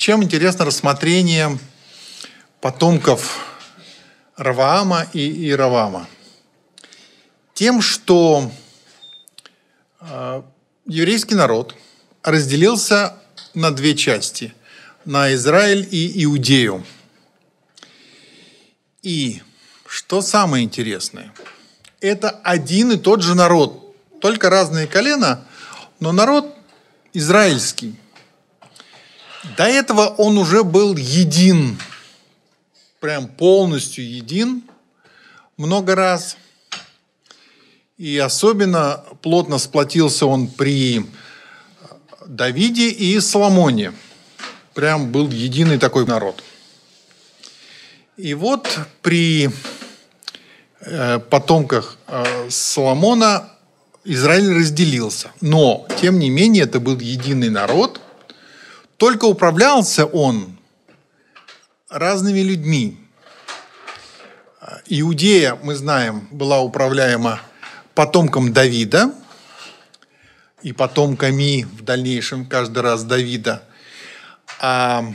чем интересно рассмотрение потомков Раваама и Иравама? Тем, что э, еврейский народ разделился на две части – на Израиль и Иудею. И что самое интересное, это один и тот же народ, только разные колена, но народ израильский – до этого он уже был един, прям полностью един много раз. И особенно плотно сплотился он при Давиде и Соломоне. Прям был единый такой народ. И вот при э, потомках э, Соломона Израиль разделился. Но, тем не менее, это был единый народ – только управлялся он разными людьми. Иудея, мы знаем, была управляема потомком Давида и потомками в дальнейшем каждый раз Давида. А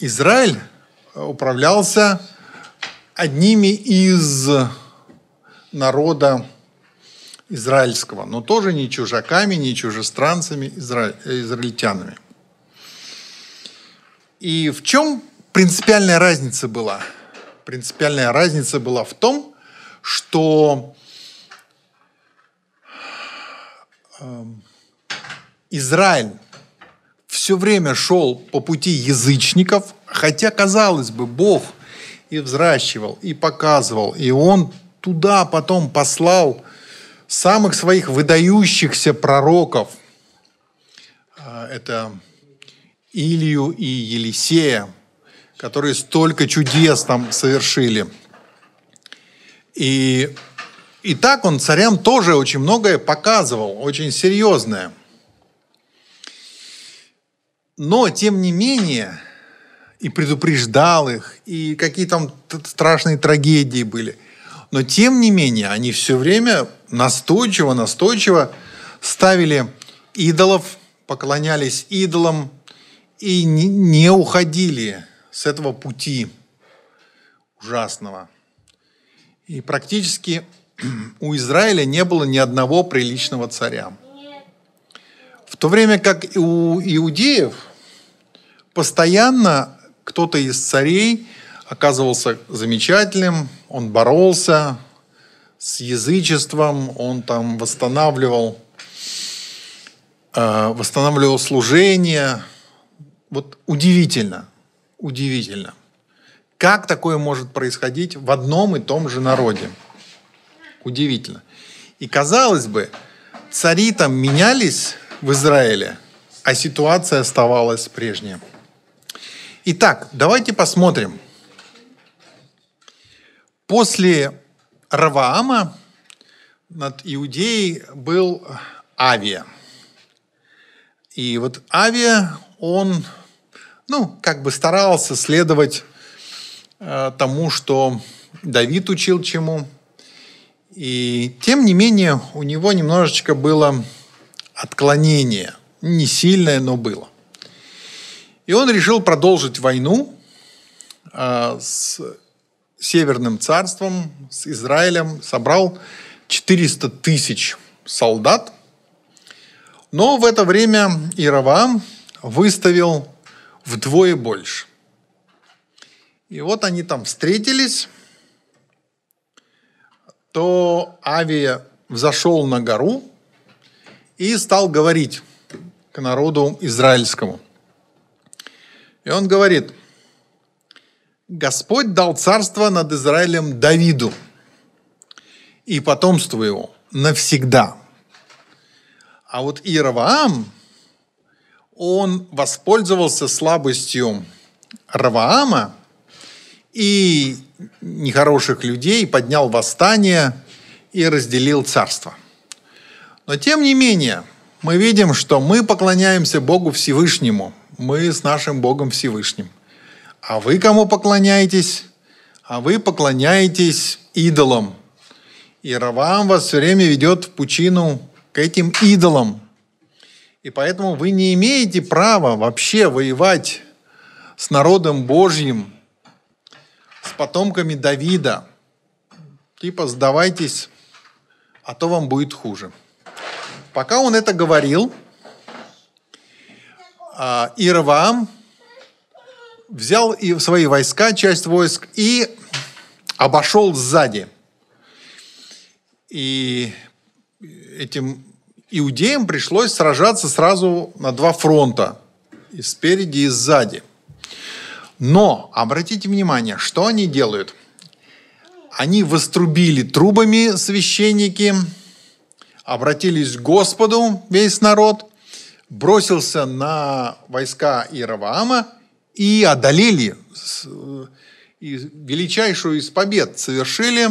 Израиль управлялся одними из народа израильского, но тоже не чужаками, не чужестранцами, изра... израильтянами – и в чем принципиальная разница была? Принципиальная разница была в том, что эм, Израиль все время шел по пути язычников, хотя, казалось бы, Бог и взращивал, и показывал, и он туда потом послал самых своих выдающихся пророков. Э, это Илью и Елисея, которые столько чудес там совершили. И, и так он царям тоже очень многое показывал, очень серьезное. Но, тем не менее, и предупреждал их, и какие там страшные трагедии были. Но, тем не менее, они все время настойчиво, настойчиво ставили идолов, поклонялись идолам, и не уходили с этого пути ужасного. И практически у Израиля не было ни одного приличного царя. В то время как у иудеев постоянно кто-то из царей оказывался замечательным, он боролся с язычеством, он там восстанавливал, э, восстанавливал служение – вот удивительно, удивительно, как такое может происходить в одном и том же народе. Удивительно. И казалось бы, цари там менялись в Израиле, а ситуация оставалась прежняя. Итак, давайте посмотрим. После Раваама над Иудеей был Авия. И вот Авия, он ну, как бы старался следовать э, тому, что Давид учил чему. И тем не менее у него немножечко было отклонение, не сильное, но было. И он решил продолжить войну э, с Северным царством, с Израилем, собрал 400 тысяч солдат. Но в это время Ирова выставил вдвое больше. И вот они там встретились, то Авия взошел на гору и стал говорить к народу израильскому. И он говорит, Господь дал царство над Израилем Давиду и потомству его навсегда. А вот Иераваам – он воспользовался слабостью Раваама и нехороших людей, поднял восстание и разделил царство. Но тем не менее, мы видим, что мы поклоняемся Богу Всевышнему. Мы с нашим Богом Всевышним. А вы кому поклоняетесь? А вы поклоняетесь идолам. И Раваам вас все время ведет в пучину к этим идолам – и поэтому вы не имеете права вообще воевать с народом Божьим, с потомками Давида. Типа сдавайтесь, а то вам будет хуже. Пока он это говорил, а, Ирваам взял и свои войска, часть войск, и обошел сзади. И этим Иудеям пришлось сражаться сразу на два фронта, и спереди и сзади. Но обратите внимание, что они делают. Они вострубили трубами священники, обратились к Господу весь народ, бросился на войска Иераваама и одолели э, и величайшую из побед совершили.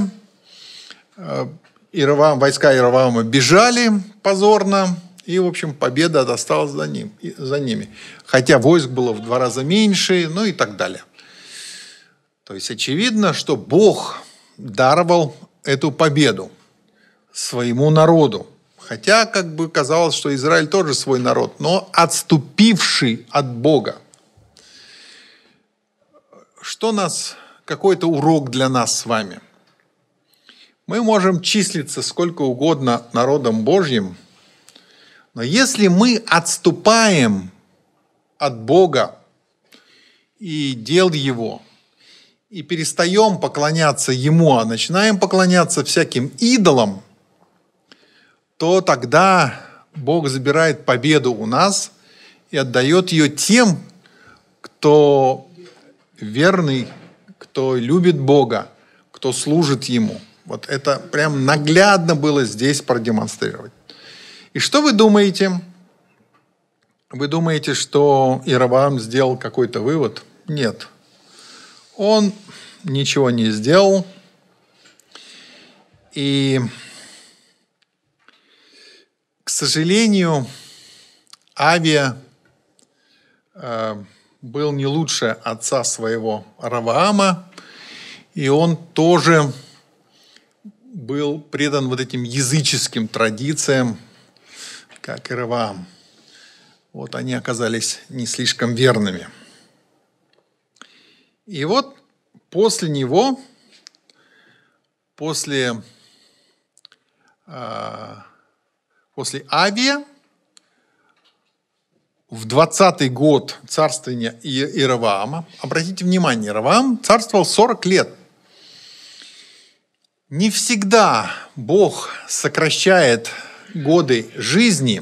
Э, Иеравам, войска Иеравама бежали, позорно. И, в общем, победа досталась за, ним, за ними. Хотя войск было в два раза меньше, ну и так далее. То есть очевидно, что Бог даровал эту победу своему народу. Хотя, как бы казалось, что Израиль тоже свой народ, но отступивший от Бога. Что нас, какой-то урок для нас с вами – мы можем числиться сколько угодно народом Божьим, но если мы отступаем от Бога и дел Его, и перестаем поклоняться Ему, а начинаем поклоняться всяким идолам, то тогда Бог забирает победу у нас и отдает ее тем, кто верный, кто любит Бога, кто служит Ему – вот это прям наглядно было здесь продемонстрировать. И что вы думаете? Вы думаете, что Иеровам сделал какой-то вывод? Нет. Он ничего не сделал. И, к сожалению, Авиа э, был не лучше отца своего Раваама, и он тоже был предан вот этим языческим традициям, как и Рываам. Вот они оказались не слишком верными. И вот после него, после, а, после Авия, в 20-й год царствования Иероваама, обратите внимание, Иероваам царствовал 40 лет, не всегда Бог сокращает годы жизни,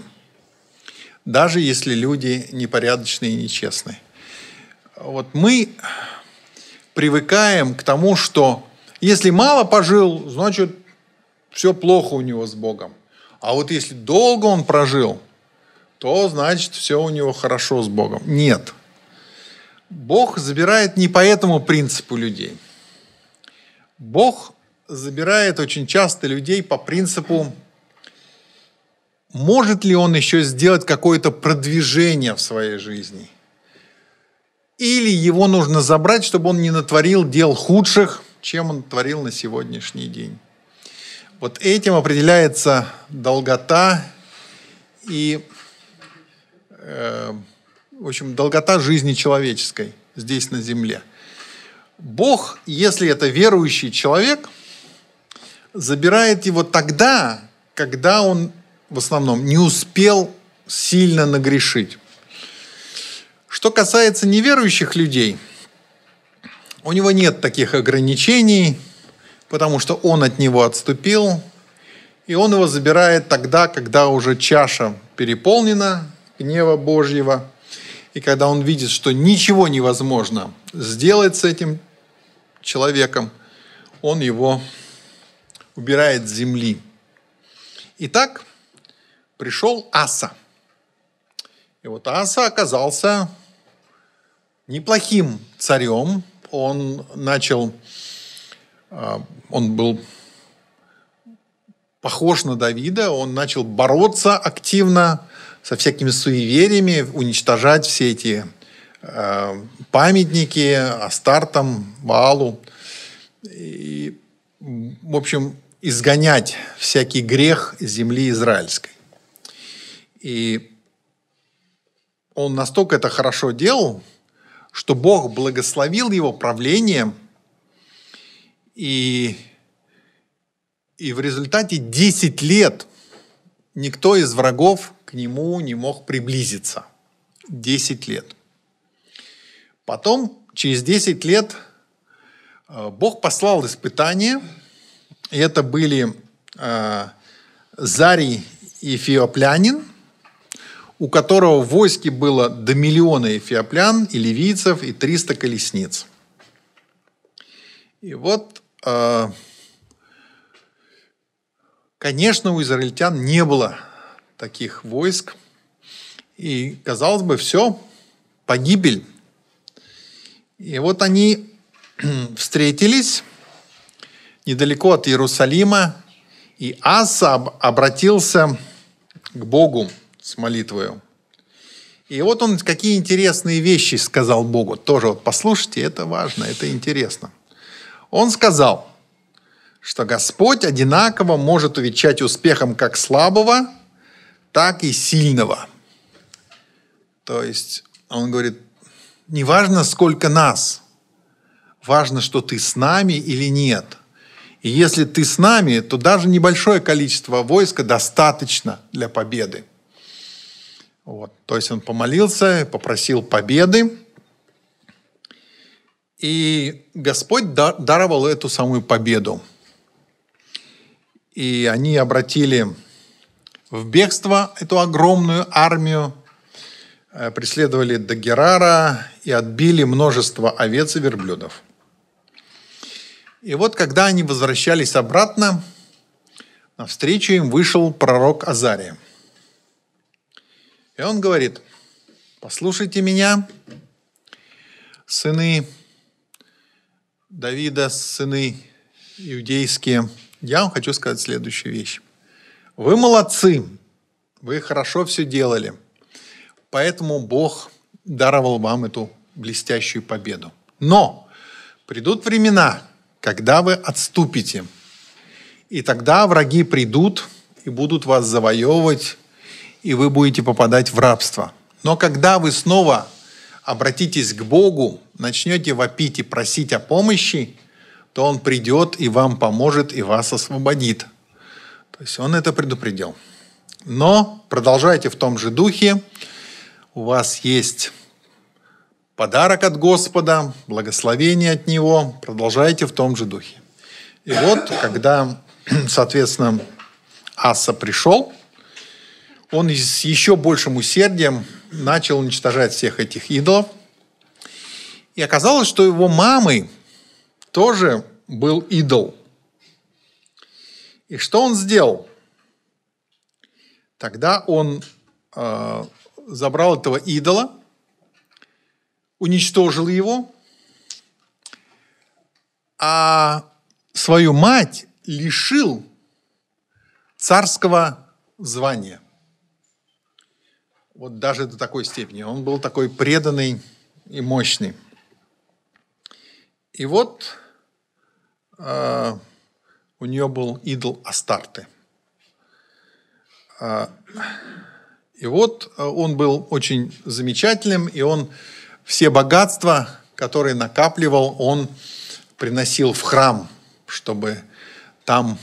даже если люди непорядочные и нечестные. Вот мы привыкаем к тому, что если мало пожил, значит, все плохо у него с Богом. А вот если долго он прожил, то значит, все у него хорошо с Богом. Нет. Бог забирает не по этому принципу людей. Бог забирает очень часто людей по принципу, может ли он еще сделать какое-то продвижение в своей жизни. Или его нужно забрать, чтобы он не натворил дел худших, чем он творил на сегодняшний день. Вот этим определяется долгота и, э, в общем, долгота жизни человеческой здесь на земле. Бог, если это верующий человек – забирает его тогда, когда он в основном не успел сильно нагрешить. Что касается неверующих людей, у него нет таких ограничений, потому что он от него отступил, и он его забирает тогда, когда уже чаша переполнена гнева Божьего, и когда он видит, что ничего невозможно сделать с этим человеком, он его убирает с земли. Итак, пришел Аса. И вот Аса оказался неплохим царем. Он начал, а, он был похож на Давида, он начал бороться активно со всякими суевериями, уничтожать все эти а, памятники Астартам, Валу. И, в общем, изгонять всякий грех земли израильской. И он настолько это хорошо делал, что Бог благословил его правлением, и, и в результате 10 лет никто из врагов к нему не мог приблизиться. 10 лет. Потом, через 10 лет, э, Бог послал испытание – это были э, Зарий Фиоплянин, у которого в войске было до миллиона эфиоплян и ливийцев и 300 колесниц. И вот, э, конечно, у израильтян не было таких войск. И, казалось бы, все, погибель. И вот они встретились недалеко от Иерусалима, и Аса обратился к Богу с молитвою. И вот он какие интересные вещи сказал Богу. Тоже вот послушайте, это важно, это интересно. Он сказал, что Господь одинаково может увечать успехом как слабого, так и сильного. То есть он говорит, не важно, сколько нас, важно, что ты с нами или нет. И если ты с нами, то даже небольшое количество войска достаточно для победы. Вот. То есть он помолился, попросил победы. И Господь даровал эту самую победу. И они обратили в бегство эту огромную армию, э, преследовали до Герара и отбили множество овец и верблюдов. И вот когда они возвращались обратно, навстречу им вышел пророк Азария. И он говорит, послушайте меня, сыны Давида, сыны иудейские, я вам хочу сказать следующую вещь. Вы молодцы, вы хорошо все делали, поэтому Бог даровал вам эту блестящую победу. Но придут времена, когда вы отступите. И тогда враги придут и будут вас завоевывать, и вы будете попадать в рабство. Но когда вы снова обратитесь к Богу, начнете вопить и просить о помощи, то Он придет и вам поможет, и вас освободит. То есть Он это предупредил. Но продолжайте в том же духе. У вас есть подарок от Господа, благословение от Него, продолжайте в том же духе. И вот, когда, соответственно, Аса пришел, он с еще большим усердием начал уничтожать всех этих идолов. И оказалось, что его мамой тоже был идол. И что он сделал? Тогда он э, забрал этого идола – уничтожил его, а свою мать лишил царского звания. Вот даже до такой степени. Он был такой преданный и мощный. И вот э, у нее был идол Астарты. Э, и вот а, он был очень замечательным, и он все богатства, которые накапливал, он приносил в храм, чтобы там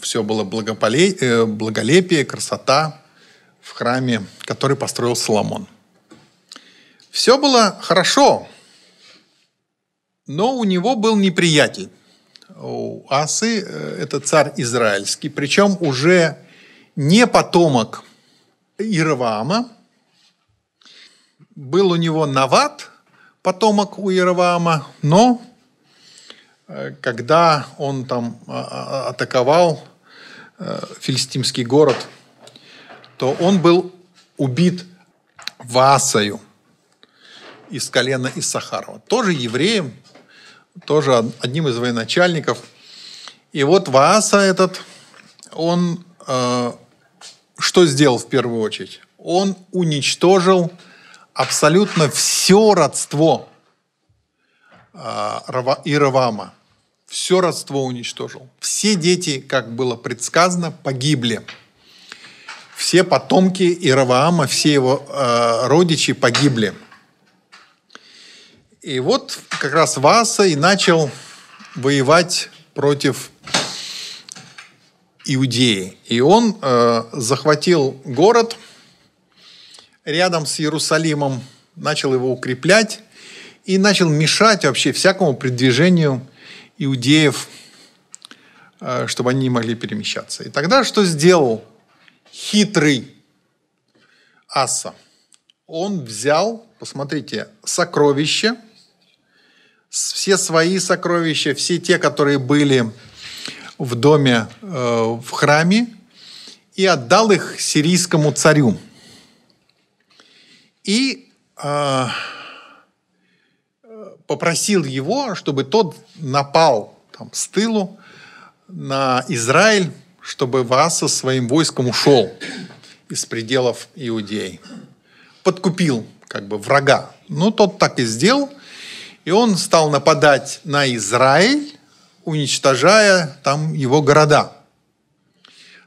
все было благополе... Э, благолепие, красота в храме, который построил Соломон. Все было хорошо, но у него был неприятель. У Асы э, это царь израильский, причем уже не потомок Ирваама, был у него Нават, потомок у Иераваама, но э, когда он там а, а, а, атаковал э, филистимский город, то он был убит Васою из колена Иссахарова, тоже евреем, тоже одним из военачальников. И вот Вааса этот, он э, что сделал в первую очередь? Он уничтожил э, абсолютно все родство а, Иравама, все родство уничтожил. Все дети, как было предсказано, погибли. Все потомки Иравама, все его а, родичи погибли. И вот как раз Васа и начал воевать против Иудеи. И он э, захватил город – рядом с Иерусалимом, начал его укреплять и начал мешать вообще всякому продвижению иудеев, э, чтобы они не могли перемещаться. И тогда что сделал хитрый Аса? Он взял, посмотрите, сокровища, все свои сокровища, все те, которые были в доме, э, в храме, и отдал их сирийскому царю – и э, попросил его, чтобы тот напал там, с тылу на Израиль, чтобы Васа своим войском ушел из пределов Иудеи. Подкупил как бы врага. Ну, тот так и сделал. И он стал нападать на Израиль, уничтожая там его города.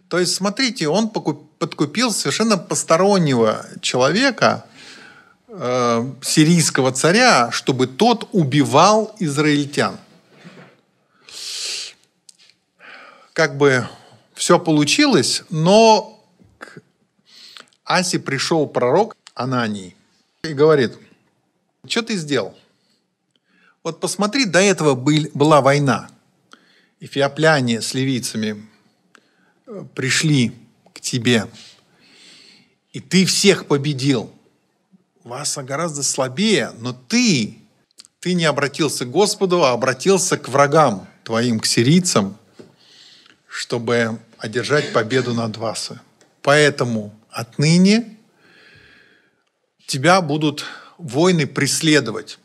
То есть, смотрите, он подкупил совершенно постороннего человека – Э, сирийского царя, чтобы тот убивал израильтян. Как бы все получилось, но к Асе пришел пророк Ананий и говорит, что ты сделал? Вот посмотри, до этого был, была война. Эфиопляне с ливийцами э, пришли к тебе, и ты всех победил – васа гораздо слабее, но ты, ты не обратился к Господу, а обратился к врагам твоим, к сирийцам, чтобы одержать победу над вас. Поэтому отныне тебя будут войны преследовать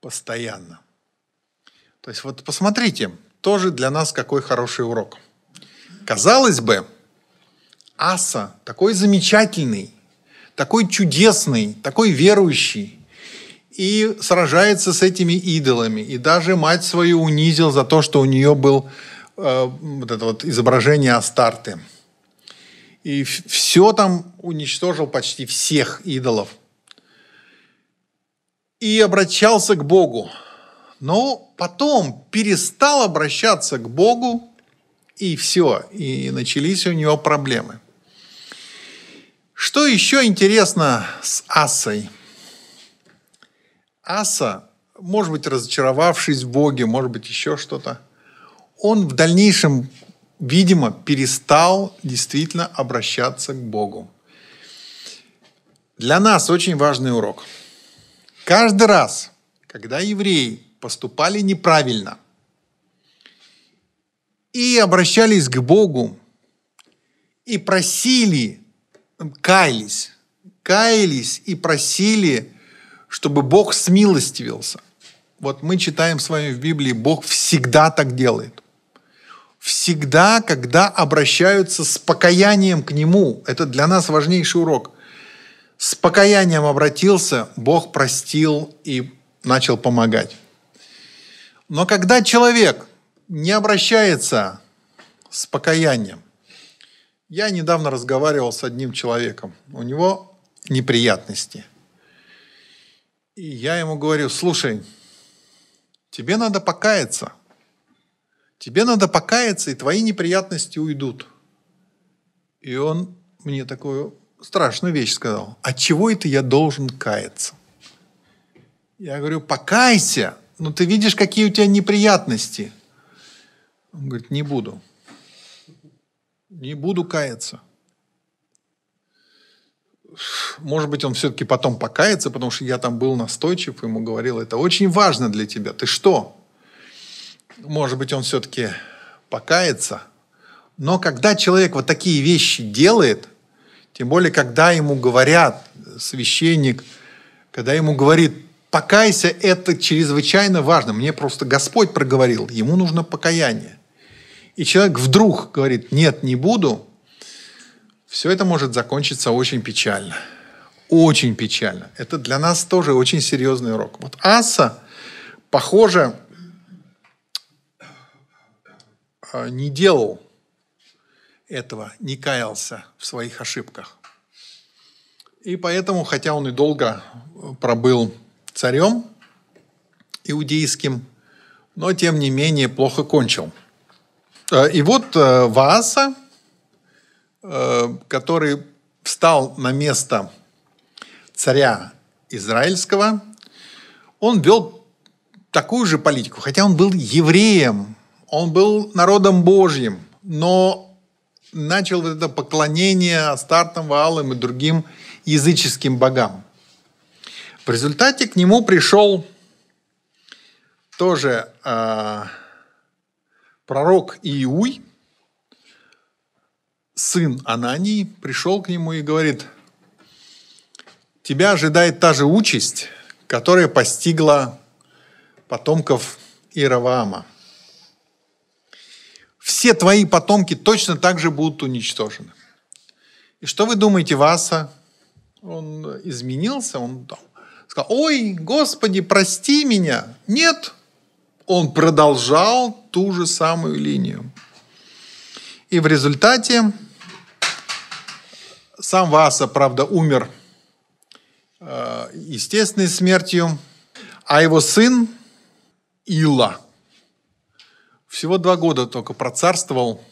постоянно. То есть вот посмотрите, тоже для нас какой хороший урок. Казалось бы, Аса такой замечательный, такой чудесный, такой верующий, и сражается с этими идолами. И даже мать свою унизил за то, что у нее был э, вот это вот изображение Астарты. И все там уничтожил почти всех идолов. И обращался к Богу. Но потом перестал обращаться к Богу, и все, и начались у него проблемы – что еще интересно с Асой? Аса, может быть, разочаровавшись в Боге, может быть, еще что-то, он в дальнейшем, видимо, перестал действительно обращаться к Богу. Для нас очень важный урок. Каждый раз, когда евреи поступали неправильно и обращались к Богу и просили каялись, каялись и просили, чтобы Бог смилостивился. Вот мы читаем с вами в Библии, Бог всегда так делает. Всегда, когда обращаются с покаянием к Нему, это для нас важнейший урок. С покаянием обратился, Бог простил и начал помогать. Но когда человек не обращается с покаянием, я недавно разговаривал с одним человеком. У него неприятности. И я ему говорю, слушай, тебе надо покаяться. Тебе надо покаяться, и твои неприятности уйдут. И он мне такую страшную вещь сказал. От «А чего это я должен каяться? Я говорю, покайся, но ты видишь, какие у тебя неприятности. Он говорит, не буду не буду каяться. Может быть, он все-таки потом покается, потому что я там был настойчив, ему говорил, это очень важно для тебя. Ты что? Может быть, он все-таки покается. Но когда человек вот такие вещи делает, тем более, когда ему говорят, священник, когда ему говорит, покайся, это чрезвычайно важно. Мне просто Господь проговорил, ему нужно покаяние и человек вдруг говорит, нет, не буду, все это может закончиться очень печально. Очень печально. Это для нас тоже очень серьезный урок. Вот Аса, похоже, э, не делал этого, не каялся в своих ошибках. И поэтому, хотя он и долго э, пробыл царем иудейским, но тем не менее плохо кончил – Э, и вот э, Вааса, э, который встал на место царя израильского, он вел такую же политику, хотя он был евреем, он был народом Божьим, но начал вот это поклонение Астартам, Ваалам и другим языческим богам. В результате к нему пришел тоже э, пророк Иуй, сын Анании, пришел к нему и говорит, тебя ожидает та же участь, которая постигла потомков Иераваама. Все твои потомки точно так же будут уничтожены. И что вы думаете, Васа? Он изменился, он сказал, ой, Господи, прости меня. Нет, он продолжал ту же самую линию. И в результате сам Васа, правда, умер э, естественной смертью, а его сын Ила всего два года только процарствовал,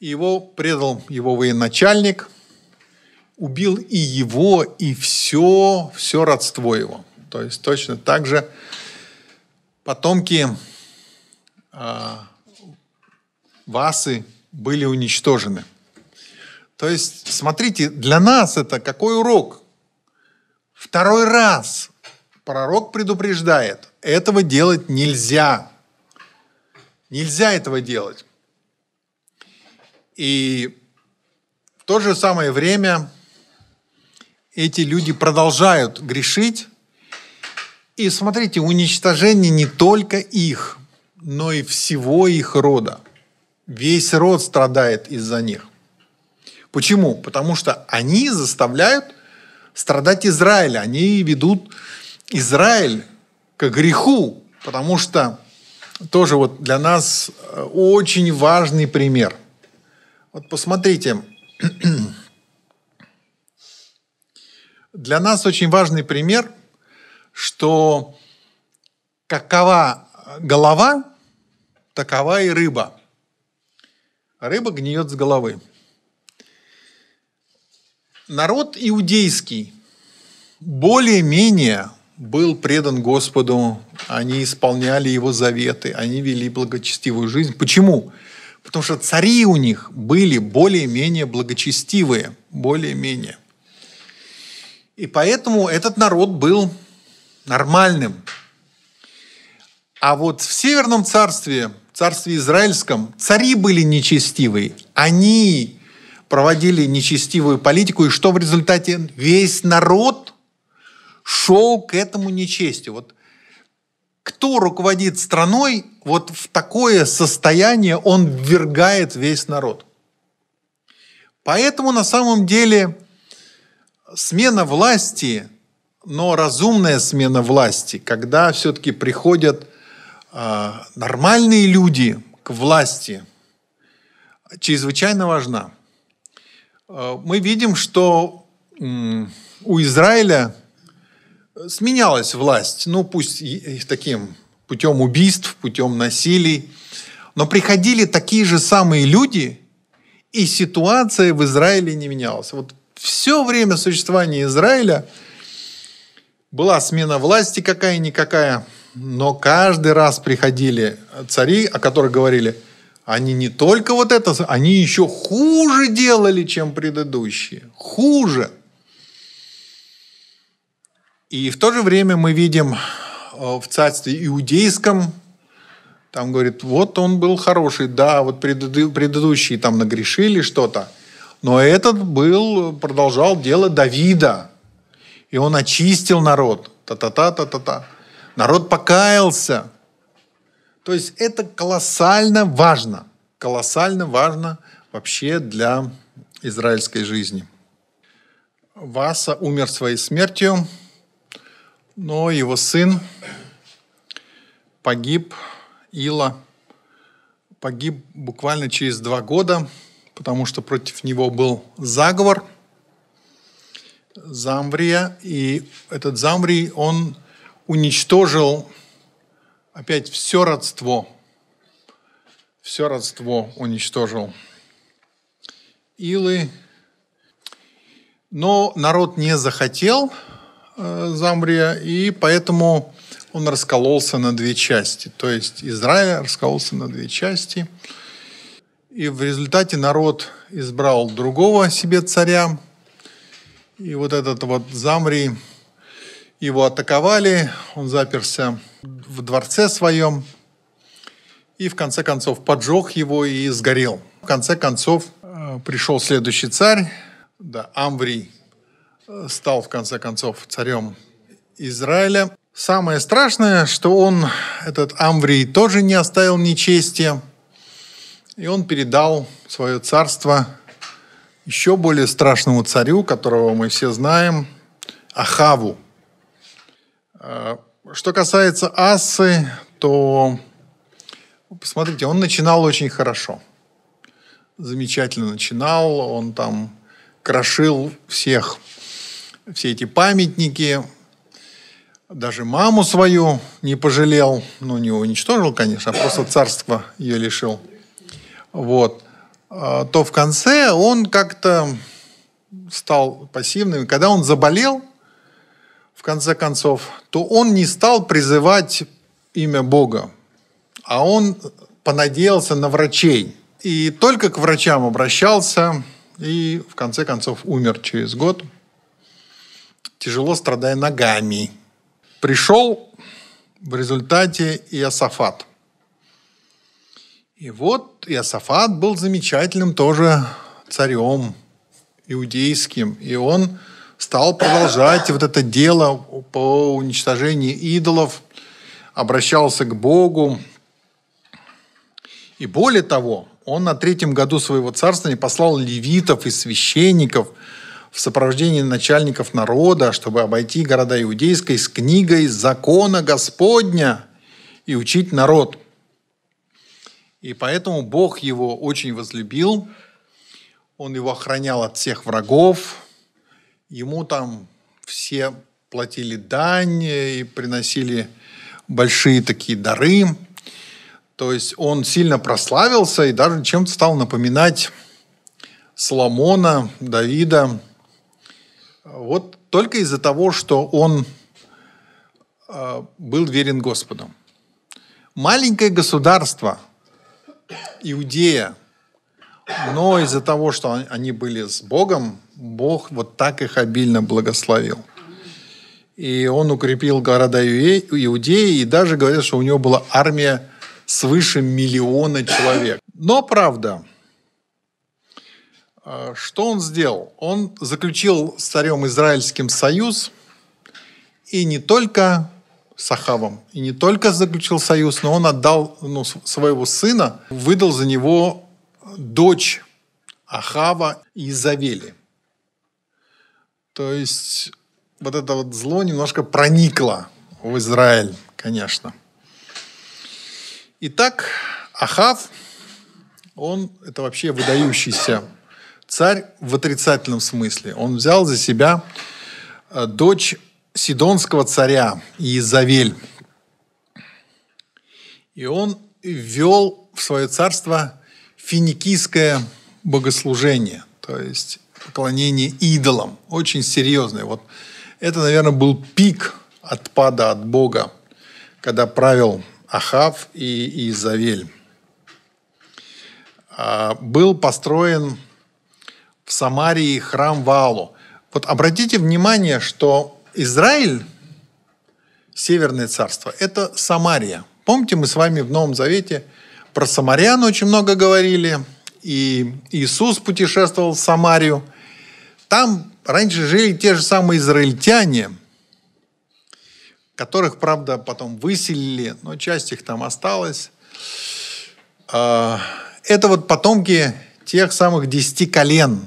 и его предал его военачальник, убил и его, и все, все родство его. То есть точно так же потомки а, васы были уничтожены. То есть, смотрите, для нас это какой урок? Второй раз пророк предупреждает, этого делать нельзя. Нельзя этого делать. И в то же самое время эти люди продолжают грешить. И смотрите, уничтожение не только их – но и всего их рода. Весь род страдает из-за них. Почему? Потому что они заставляют страдать Израиль. Они ведут Израиль к греху, потому что тоже вот для нас э, очень важный пример. Вот посмотрите, для нас очень важный пример, что какова голова, Такова и рыба. Рыба гниет с головы. Народ иудейский более-менее был предан Господу, они исполняли его заветы, они вели благочестивую жизнь. Почему? Потому что цари у них были более-менее благочестивые, более-менее. И поэтому этот народ был нормальным. А вот в Северном царстве царстве израильском цари были нечестивые. Они проводили нечестивую политику, и что в результате? Весь народ шел к этому нечестию. Вот кто руководит страной, вот в такое состояние он ввергает весь народ. Поэтому на самом деле смена власти, но разумная смена власти, когда все-таки приходят а, нормальные люди к власти чрезвычайно важна. А, мы видим, что у Израиля сменялась власть, ну пусть таким путем убийств, путем насилий, но приходили такие же самые люди, и ситуация в Израиле не менялась. Вот все время существования Израиля была смена власти какая-никакая – но каждый раз приходили цари, о которых говорили, они не только вот это, они еще хуже делали, чем предыдущие. Хуже. И в то же время мы видим э, в царстве иудейском, там говорит, вот он был хороший, да, вот предыдущие там нагрешили что-то, но этот был, продолжал дело Давида, и он очистил народ, та-та-та-та-та-та. Народ покаялся. То есть это колоссально важно. Колоссально важно вообще для израильской жизни. Васа умер своей смертью, но его сын погиб, Ила погиб буквально через два года, потому что против него был заговор Замврия, и этот Замврий, он уничтожил опять все родство. Все родство уничтожил. Илы. Но народ не захотел э, Замбрия, и поэтому он раскололся на две части. То есть Израиль раскололся на две части. И в результате народ избрал другого себе царя. И вот этот вот Замрий его атаковали, он заперся в дворце своем и в конце концов поджег его и сгорел. В конце концов э, пришел следующий царь, да, Амврий э, стал в конце концов царем Израиля. Самое страшное, что он, этот Амврий, тоже не оставил нечестия, и он передал свое царство еще более страшному царю, которого мы все знаем, Ахаву. А, что касается Асы, то ну, посмотрите, он начинал очень хорошо. Замечательно начинал, он там крошил всех, все эти памятники, даже маму свою не пожалел, ну не уничтожил, конечно, а просто царство ее лишил. Вот. А, то в конце он как-то стал пассивным. Когда он заболел, в конце концов, то он не стал призывать имя Бога, а он понадеялся на врачей. И только к врачам обращался, и в конце концов умер через год, тяжело страдая ногами. Пришел в результате Иосафат. И вот Иосафат был замечательным тоже царем иудейским, и он – стал продолжать вот это дело по уничтожению идолов, обращался к Богу. И более того, он на третьем году своего царствования послал левитов и священников в сопровождении начальников народа, чтобы обойти города иудейской с книгой закона Господня и учить народ. И поэтому Бог его очень возлюбил, он его охранял от всех врагов, Ему там все платили дань и приносили большие такие дары. То есть он сильно прославился и даже чем-то стал напоминать Соломона, Давида. Вот только из-за того, что он э, был верен Господу. Маленькое государство, Иудея, но из-за того, что они были с Богом, Бог вот так их обильно благословил. И он укрепил города Иудеи, и даже говорят, что у него была армия свыше миллиона человек. Но правда, э, что он сделал? Он заключил с царем Израильским союз, и не только с Ахавом, и не только заключил союз, но он отдал ну, своего сына, выдал за него дочь Ахава и Изавели. То есть вот это вот зло немножко проникло в Израиль, конечно. Итак, Ахав, он это вообще выдающийся царь в отрицательном смысле. Он взял за себя э, дочь сидонского царя Иезавель. И он ввел в свое царство финикийское богослужение, то есть поклонение идолам, очень серьезное. Вот это, наверное, был пик отпада от Бога, когда правил Ахав и Изавель. А, был построен в Самарии храм Валу. Вот обратите внимание, что Израиль, Северное царство, это Самария. Помните, мы с вами в Новом Завете – про самарян очень много говорили. И Иисус путешествовал в Самарию. Там раньше жили те же самые израильтяне, которых, правда, потом выселили, но часть их там осталась. А, это вот потомки тех самых десяти колен.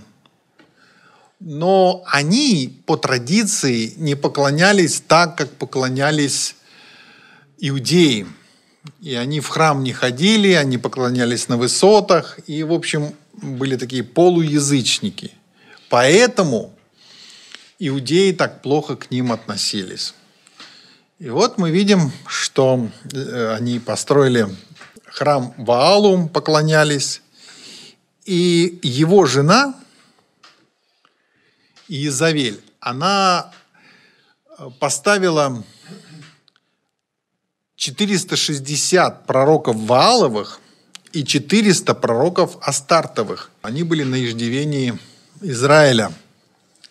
Но они по традиции не поклонялись так, как поклонялись иудеям. И они в храм не ходили, они поклонялись на высотах, и, в общем, были такие полуязычники. Поэтому иудеи так плохо к ним относились. И вот мы видим, что э, они построили храм Ваалу, поклонялись, и его жена Иезавель, она э, поставила 460 пророков Вааловых и 400 пророков Астартовых. Они были на иждивении Израиля,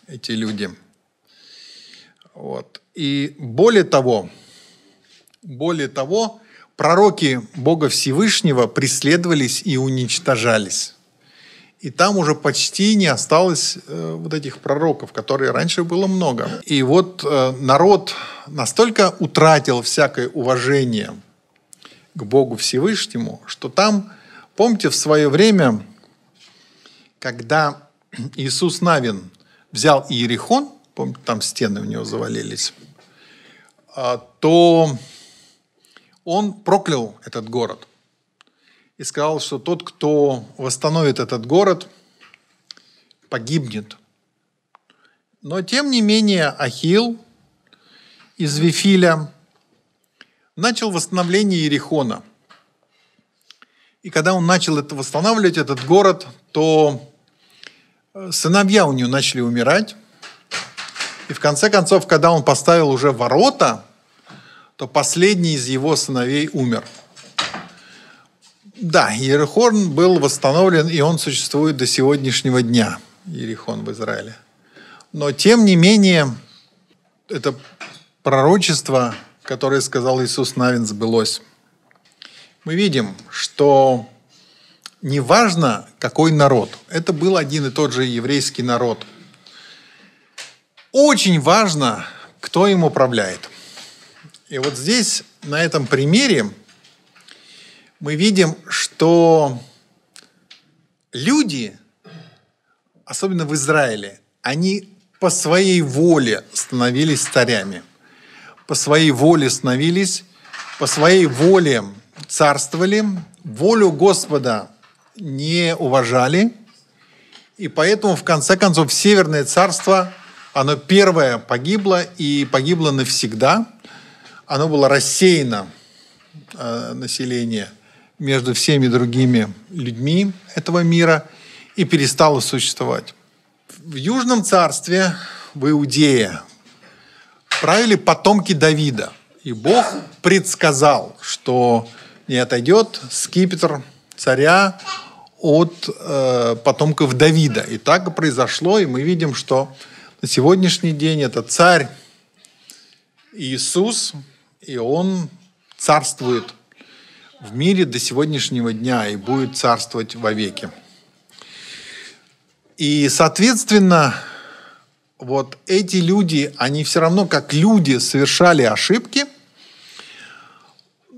эти люди. Вот. И более того, более того, пророки Бога Всевышнего преследовались и уничтожались. И там уже почти не осталось э, вот этих пророков, которые раньше было много. И вот э, народ настолько утратил всякое уважение к Богу Всевышнему, что там, помните, в свое время, когда Иисус Навин взял Иерихон, помните, там стены у него завалились, а, то он проклял этот город и сказал, что тот, кто восстановит этот город, погибнет. Но тем не менее Ахил из Вифиля начал восстановление Иерихона. И когда он начал это восстанавливать, этот город, то э, сыновья у него начали умирать. И в конце концов, когда он поставил уже ворота, то последний из его сыновей умер. Да, Иерихон был восстановлен, и он существует до сегодняшнего дня, Иерихон в Израиле. Но тем не менее, это пророчество, которое сказал Иисус Навин, сбылось. Мы видим, что неважно, какой народ, это был один и тот же еврейский народ. Очень важно, кто им управляет. И вот здесь, на этом примере, мы видим, что люди, особенно в Израиле, они по своей воле становились царями – по своей воле становились, по своей воле царствовали, волю Господа не уважали, и поэтому, в конце концов, Северное царство, оно первое погибло и погибло навсегда. Оно было рассеяно, э, население, между всеми другими людьми этого мира и перестало существовать. В Южном царстве, в Иудее, правили потомки Давида. И Бог предсказал, что не отойдет скипетр царя от э, потомков Давида. И так произошло, и мы видим, что на сегодняшний день это царь Иисус, и он царствует в мире до сегодняшнего дня и будет царствовать вовеки. И, соответственно, вот эти люди, они все равно как люди совершали ошибки,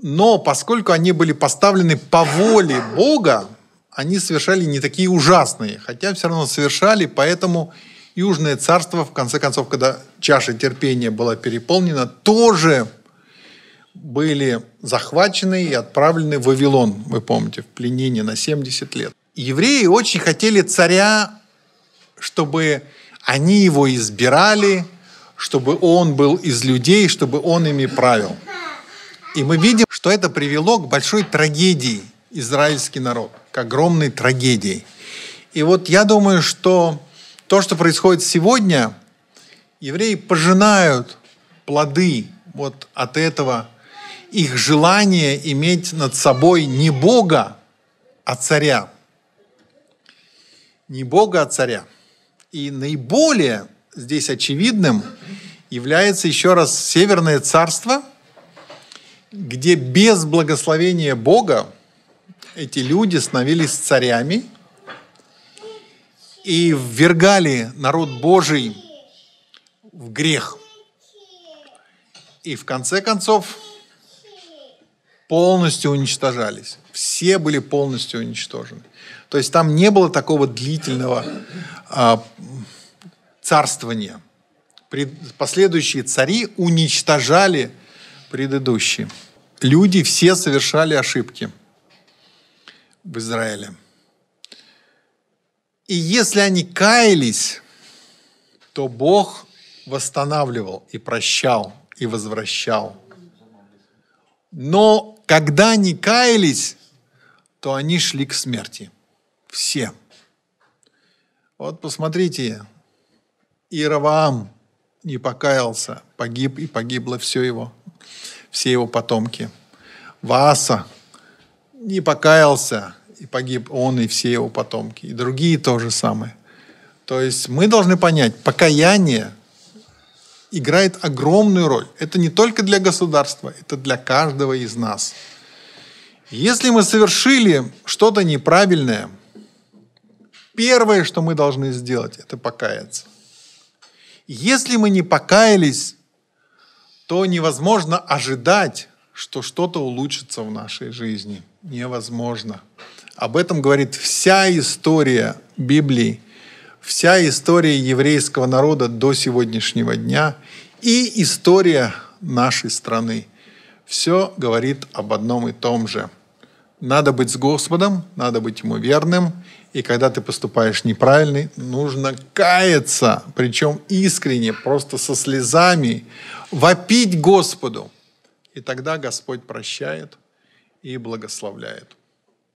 но поскольку они были поставлены по воле Бога, они совершали не такие ужасные, хотя все равно совершали, поэтому Южное царство, в конце концов, когда чаша терпения была переполнена, тоже были захвачены и отправлены в Вавилон, вы помните, в пленение на 70 лет. Евреи очень хотели царя, чтобы они его избирали, чтобы он был из людей, чтобы он ими правил. И мы видим, что это привело к большой трагедии израильский народ, к огромной трагедии. И вот я думаю, что то, что происходит сегодня, евреи пожинают плоды вот от этого их желание иметь над собой не Бога, а царя. Не Бога, а царя. И наиболее здесь очевидным является еще раз Северное Царство, где без благословения Бога эти люди становились царями и ввергали народ Божий в грех. И в конце концов полностью уничтожались. Все были полностью уничтожены. То есть там не было такого длительного а, царствования. Пред, последующие цари уничтожали предыдущие. Люди все совершали ошибки в Израиле. И если они каялись, то Бог восстанавливал и прощал, и возвращал. Но когда они каялись, то они шли к смерти – все. Вот посмотрите, Иераваам не покаялся, погиб и погибло все его, все его потомки. Вааса не покаялся, и погиб он и все его потомки. И другие то же самое. То есть мы должны понять, покаяние играет огромную роль. Это не только для государства, это для каждого из нас. Если мы совершили что-то неправильное – первое, что мы должны сделать, это покаяться. Если мы не покаялись, то невозможно ожидать, что что-то улучшится в нашей жизни. Невозможно. Об этом говорит вся история Библии, вся история еврейского народа до сегодняшнего дня и история нашей страны. Все говорит об одном и том же. Надо быть с Господом, надо быть Ему верным, и когда ты поступаешь неправильно, нужно каяться, причем искренне, просто со слезами, вопить Господу. И тогда Господь прощает и благословляет.